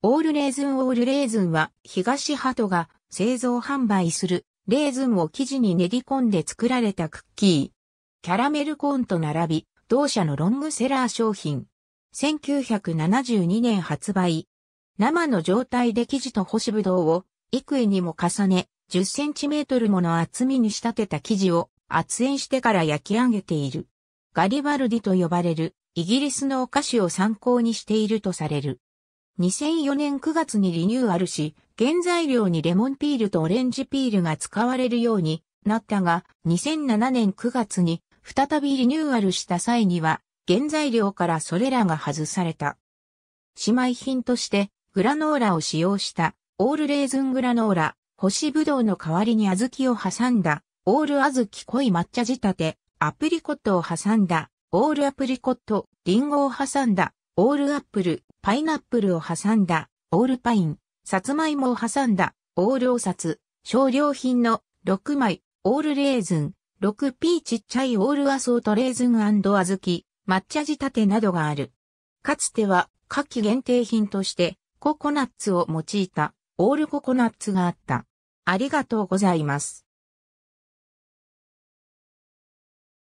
オールレーズンオールレーズンは東鳩が製造販売するレーズンを生地に練り込んで作られたクッキー。キャラメルコーンと並び、同社のロングセラー商品。1972年発売。生の状態で生地と干しぶどうを幾重にも重ね、10センチメートルもの厚みに仕立てた生地を圧縁してから焼き上げている。ガリバルディと呼ばれるイギリスのお菓子を参考にしているとされる。2004年9月にリニューアルし、原材料にレモンピールとオレンジピールが使われるようになったが、2007年9月に再びリニューアルした際には、原材料からそれらが外された。姉妹品として、グラノーラを使用した、オールレーズングラノーラ、干しぶどうの代わりに小豆を挟んだ、オール小豆濃い抹茶仕立て、アプリコットを挟んだ、オールアプリコット、リンゴを挟んだ、オールアップル、パイナップルを挟んだ、オールパイン、さつまいもを挟んだ、オールサ札、少量品の6枚、オールレーズン、6 p ちっちゃいオールアソートレーズン小豆、抹茶仕立てなどがある。かつては、夏季限定品として、ココナッツを用いた、オールココナッツがあった。ありがとうございます。